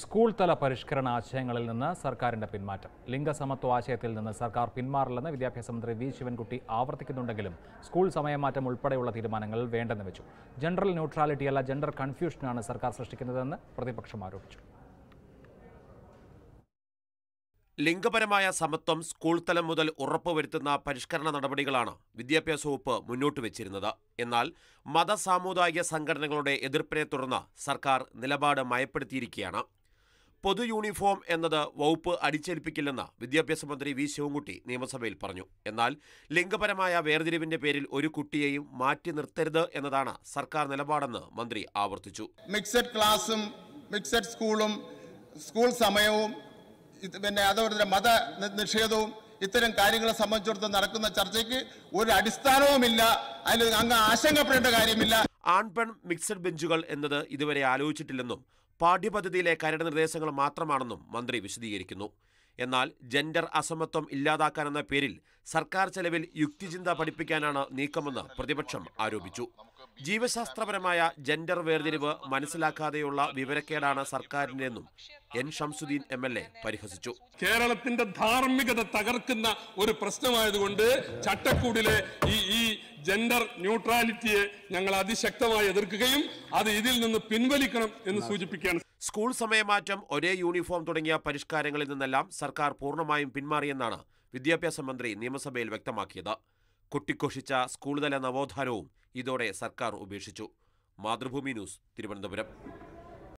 school തല പരിഷ്കരണ ആശയങ്ങളിൽ നിന്ന് സർക്കാരിന്റെ പിന്മാറ്റം ലിംഗസമത്വ ആശയത്തിൽ നിന്ന് സർക്കാർ പിന്മാറില്ലെന്ന് വിദ്യാഭ്യാസ മന്ത്രി വി ശിവൻകുട്ടി ആവർത്തിക്കുന്നുണ്ടെങ്കിലും സ്കൂൾ സമയമാറ്റം ഉൾപ്പെടെയുള്ള തീരുമാനങ്ങൾ വേണ്ടെന്ന് വെച്ചു ന്യൂട്രാലിറ്റി അല്ല ജെൻഡർ കൺഫ്യൂഷനാണ് സർക്കാർ സൃഷ്ടിക്കുന്നതെന്ന് പ്രതിപക്ഷം ആരോപിച്ചു ലിംഗപരമായ സമത്വം സ്കൂൾ തലം മുതൽ ഉറപ്പുവരുത്തുന്ന പരിഷ്കരണ നടപടികളാണ് വിദ്യാഭ്യാസ വകുപ്പ് മുന്നോട്ട് വെച്ചിരുന്നത് എന്നാൽ മതസാമുദായിക സംഘടനകളുടെ എതിർപ്പിനെ തുടർന്ന് സർക്കാർ നിലപാട് മയപ്പെടുത്തിയിരിക്കുകയാണ് പൊതു യൂണിഫോം എന്നത് വകുപ്പ് അടിച്ചേൽപ്പിക്കില്ലെന്ന് വിദ്യാഭ്യാസ മന്ത്രി വി ശിവൻകുട്ടി നിയമസഭയിൽ പറഞ്ഞു എന്നാൽ ലിംഗപരമായ വേർതിരിവിന്റെ പേരിൽ ഒരു കുട്ടിയെയും മാറ്റി നിർത്തരുത് എന്നതാണ് സർക്കാർ നിലപാടെന്ന് മന്ത്രി ആവർത്തിച്ചു മിക്സഡ് ക്ലാസും മിക്സഡ് സ്കൂളും സ്കൂൾ സമയവും പിന്നെ അതുപോലെ തന്നെ മത നിഷേധവും ഇത്തരം കാര്യങ്ങളെ സംബന്ധിച്ചിടത്തോളം നടക്കുന്ന ചർച്ചയ്ക്ക് ഒരു അടിസ്ഥാനവുമില്ല അതിൽ അങ്ങ് ആശങ്കപ്പെടേണ്ട കാര്യമില്ല ആൺപെൺ മിക്സഡ് ബെഞ്ചുകൾ എന്നത് ഇതുവരെ ആലോചിച്ചിട്ടില്ലെന്നും പാഠ്യപദ്ധതിയിലെ കരട് നിർദ്ദേശങ്ങൾ മാത്രമാണെന്നും മന്ത്രി വിശദീകരിക്കുന്നു എന്നാൽ ജെൻഡർ അസമത്വം ഇല്ലാതാക്കാനെന്ന പേരിൽ സർക്കാർ ചെലവിൽ യുക്തിചിന്ത പഠിപ്പിക്കാനാണ് നീക്കമെന്ന് പ്രതിപക്ഷം ആരോപിച്ചു ജീവശാസ്ത്രപരമായ ജെൻഡർ വേർതിരിവ് മനസ്സിലാക്കാതെയുള്ള വിവരക്കേടാണ് സർക്കാരിനെന്നും N Shamsuddin M L A പരിഹസിച്ചു കേരളത്തിന്റെ ധാർമ്മികത തകർക്കുന്ന ഒരു പ്രശ്നമായതുകൊണ്ട് ചട്ടക്കൂടിലെ ഈ ഈ ജെൻഡർ ന്യൂട്രാലിറ്റിയെ ഞങ്ങൾ അതിശക്തമായി എതിർക്കുകയും അത് ഇതിൽ നിന്ന് പിൻവലിക്കണം എന്ന് സൂചിപ്പിക്കുകയാണ് സ്കൂൾ സമയമാറ്റം ഒരേ യൂണിഫോം തുടങ്ങിയ പരിഷ്കാരങ്ങളിൽ നിന്നെല്ലാം സർക്കാർ പൂർണ്ണമായും പിന്മാറിയെന്നാണ് വിദ്യാഭ്യാസ മന്ത്രി നിയമസഭയിൽ വ്യക്തമാക്കിയത് കൊട്ടിഘോഷിച്ച സ്കൂൾതല നവോത്ഥാനവും ഇതോടെ സർക്കാർ ഉപേക്ഷിച്ചു മാതൃഭൂമി ന്യൂസ് തിരുവനന്തപുരം